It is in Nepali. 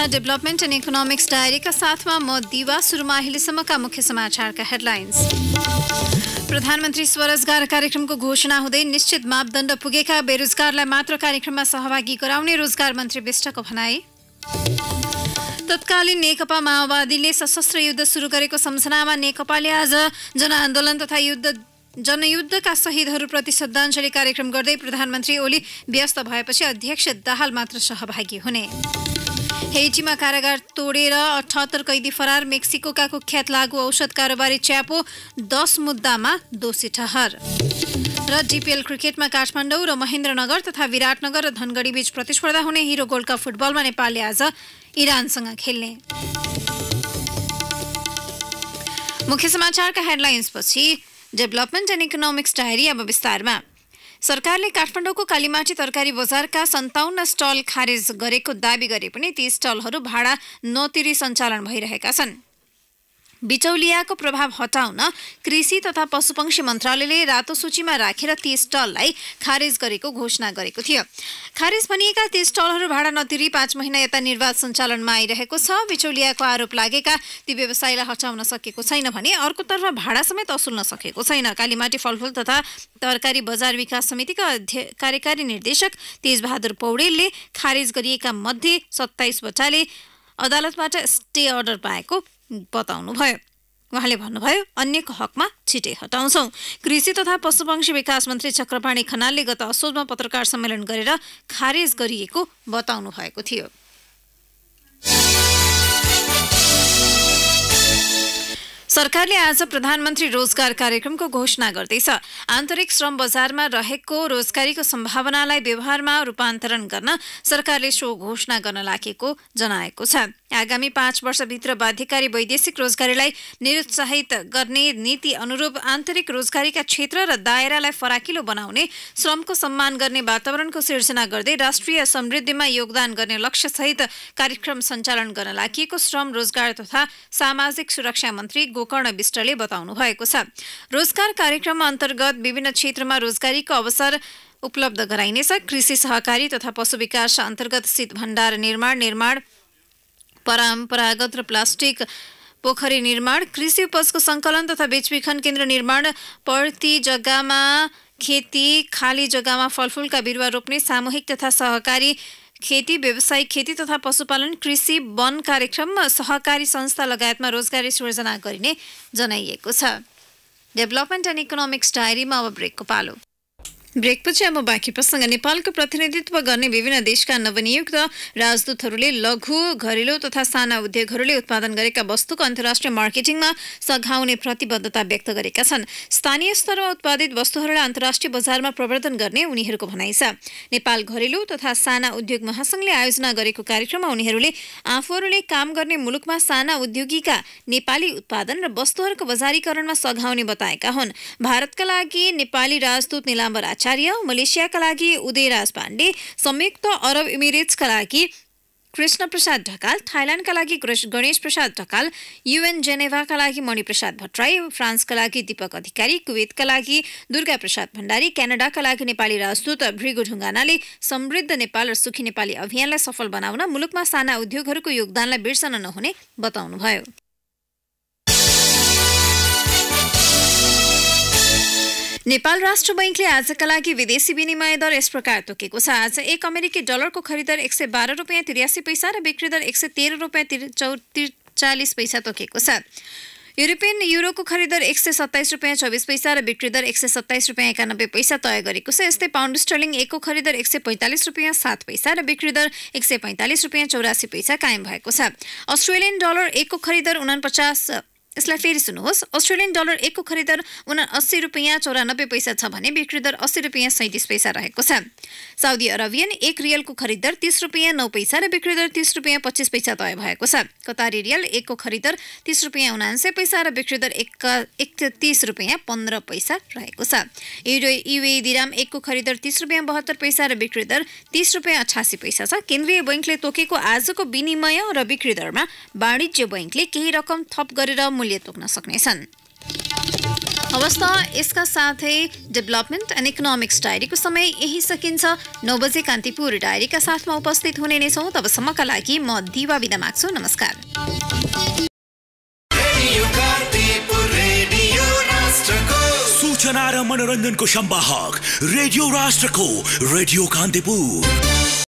तथा डेभलपमेन्ट एन्ड इकोनोमिक्स डायरीका साथमा म दिवा सुरुमा अहिलेसम्मका मुख्य समाचारका हेडलाइन्स प्रधानमन्त्री स्वरोजगार कार्यक्रमको घोषणा हुँदै निश्चित मापदण्ड पुगेका बेरोजगारलाई मात्र कार्यक्रममा सहभागी गराउने रोजगार मन्त्री विष्टको भनाई तत्कालीन नेकपा माओवादीले सशस्त्र युद्ध सुरु गरेको सम्झनामा नेकपाले आज जनआन्दोलन तथा युद्ध जनयुद्धका शहीदहरूप्रति श्रद्धाञ्जली कार्यक्रम गर्दै प्रधानमन्त्री ओली व्यस्त भएपछि अध्यक्ष दाहाल मात्र सहभागी हुने हेटीमा कारागार तोडेर अठहत्तर कैदी फरार मेक्सिकोका कुख्यात लागु औषध कारोबारी च्यापो दस मुद्दामा दोषी ठहर र डिपिएल क्रिकेटमा काठमाडौँ र महेन्द्रनगर तथा विराटनगर र धनगढी बीच प्रतिस्पर्धा हुने हिरो गोल्ड कप फुटबलमा नेपालले आज इरानसँग खेल्ने मुख्य समाचारका हेडलाइन्सपछि डेभलपमेन्ट एन्ड इकोनोमिक्स डायरी अब विस्तारमा सरकारले काठमाडौँको कालीमाटी तरकारी बजारका सन्ताउन्न स्टल खारेज गरेको दावी गरे पनि ती स्टलहरू भाडा नतिरी सञ्चालन भइरहेका छन् बिचौलियाको प्रभाव हटाउन कृषि तथा पशुपक्षी मन्त्रालयले रातो सूचीमा राखेर ती स्टललाई खारेज गरेको घोषणा गरेको थियो खारेज भनिएका ती स्टलहरू भाडा नतिरी पाँच महिना यता निर्वाध सञ्चालनमा आइरहेको छ बिचौलियाको आरोप लागेका ती व्यवसायलाई हटाउन सकेको छैन भने अर्कोतर्फ भाडा समेत असुल्न सकेको छैन कालीमाटी फलफुल तथा तरकारी बजार विकास समितिका कार्यकारी निर्देशक तेजबहादुर पौडेलले खारेज गरिएका मध्ये सत्ताइसवटाले अदालतबाट स्टे अर्डर पाएको बताउनुभयो उहाँले भन्नुभयो अन्यको हकमा छिटै हटाउँछौ कृषि तथा पशुवंशी विकास मन्त्री चक्रपाणी खनालले गत असोजमा पत्रकार सम्मेलन गरेर खारेज गरिएको बताउनु भएको थियो सरकारले आज प्रधानमन्त्री रोजगार कार्यक्रमको घोषणा गर्दैछ आन्तरिक श्रम बजारमा रहेको रोजगारीको सम्भावनालाई व्यवहारमा रूपान्तरण गर्न सरकारले सो घोषणा गर्न लागेको जनाएको छ आगामी पाँच वर्षभित्र बाध्यकारी वैदेशिक रोजगारीलाई निरुत्साहित गर्ने नीति अनुरूप आन्तरिक रोजगारीका क्षेत्र र दायरालाई फराकिलो बनाउने श्रमको सम्मान गर्ने वातावरणको सिर्जना गर्दै राष्ट्रिय समृद्धिमा योगदान गर्ने लक्ष्यसहित कार्यक्रम सञ्चालन गर्न लागि श्रम रोजगार तथा सामाजिक सुरक्षा मन्त्री गोकर्ण विष्टले बताउनु भएको छ रोजगार कार्यक्रम अन्तर्गत विभिन्न क्षेत्रमा रोजगारीको अवसर उपलब्ध गराइनेछ कृषि सहकारी तथा पशु विकास अन्तर्गत शीत भण्डार निर्माण निर्माण परम्परागत र प्लास्टिक पोखरी निर्माण कृषि उपजको सङ्कलन तथा बेचबिखन केन्द्र निर्माण प्रति जग्गामा खेती खाली जग्गामा फलफुलका बिरुवा रोप्ने सामूहिक तथा सहकारी खेती व्यवसायिक खेती तथा पशुपालन कृषि वन कार्यक्रम सहकारी संस्था लगायतमा रोजगारी सृजना गरिने जनाइएको छ डेभलपमेन्ट एन्ड इकोनोमिक्स डायरीमा अब ब्रेकको पालो ब्रेकपछि अब बाँकी प्रसङ्ग नेपालको प्रतिनिधित्व गर्ने विभिन्न देशका नवनियुक्त राजदूतहरूले लघु घरेलु तथा साना उद्योगहरूले उत्पादन गरेका वस्तुको अन्तर्राष्ट्रिय मार्केटिङमा सघाउने प्रतिबद्धता व्यक्त गरेका छन् स्थानीय स्तरमा उत्पादित वस्तुहरूलाई अन्तर्राष्ट्रिय बजारमा प्रवर्तन गर्ने उनीहरूको भनाइ छ नेपाल घरेलु तथा साना उद्योग महासङ्घले आयोजना गरेको कार्यक्रममा उनीहरूले आफूहरूले काम गर्ने मुलुकमा साना उद्योगीका नेपाली उत्पादन र वस्तुहरूको बजारीकरणमा सघाउने बताएका हुन् भारतका लागि नेपाली राजदूत निलाम्बरा आचार्य मलेसियाका लागि उदयराज पाण्डे संयुक्त अरब इमिरेट्सका लागि कृष्ण प्रसाद ढकाल थाइल्यान्डका लागि गणेश प्रसाद ढकाल युएन जेनेभाका लागि मणिप्रसाद भट्टराई फ्रान्सका लागि दीपक अधिकारी कुवेतका लागि दुर्गा प्रसाद भण्डारी क्यानाडाका लागि नेपाली राजदूत भृगु ढुङ्गानाले समृद्ध नेपाल र सुखी नेपाली अभियानलाई सफल बनाउन मुलुकमा साना उद्योगहरूको योगदानलाई बिर्सन नहुने बताउनुभयो नेपाल राष्ट्र बैङ्कले आजका लागि विदेशी विनिमय दर यस प्रकार तोकेको छ आज एक अमेरिकी डलरको खरिदर एक सय बाह्र रुपियाँ त्रियासी पैसा र बिक्री दर एक सय तेह्र रुपियाँ त्रिचालिस पैसा तोकेको छ युरोपियन युरोको खरिदर एक सय सत्ताइस रुपियाँ चौबिस पैसा र बिक्री दर एक सय सत्ताइस रुपियाँ एकानब्बे पैसा तय गरेको छ यस्तै पाउन्ड स्टर्लिङ एकको खरिदर एक सय पैँतालिस रुपियाँ सात पैसा र बिक्री दर एक सय पैँतालिस रुपियाँ चौरासी पैसा कायम भएको छ अस्ट्रेलियन डलर एकको खरिदर उनापचास यसलाई फेरि सुन्नुहोस् अस्ट्रेलियन डलर एकको खरिदर उना अस्सी रुपियाँ चौरानब्बे पैसा छ भने बिक्री दर अस्सी रुपियाँ सैँतिस पैसा रहेको छ साउदी अरबियन एक रियलको खरिदर तिस रुपियाँ नौ पैसा र बिक्री दर तिस रुपियाँ पच्चिस पैसा तय भएको छ कतारी रियल एकको खरिदर तिस रुपियाँ उनान्से पैसा र बिक्री दर एक एकतिस रुपियाँ पन्ध्र पैसा रहेको छ युरो युए दिराम एकको खरिदर तिस रुपियाँ बहत्तर पैसा र बिक्री दर तिस रुपियाँ अठासी पैसा छ केन्द्रीय बैङ्कले तोकेको आजको विनिमय र बिक्री दरमा वाणिज्य बैङ्कले केही रकम थप गरेर मूल्य तोक्न सक्नेछन् हवस् त यसका साथै डेभलपमेन्ट एन्ड इकोनोमिक्स डायरीको समय यही सकिन्छ नौ बजे कान्तिपुर डायरीका साथमा उपस्थित हुने नै छौँ तबसम्मका लागि म दिवा विदा माग्छु नमस्कार सूचना र मनोरञ्जनको सम्वाहक रेडियो राष्ट्रको रेडियो कान्तिपुर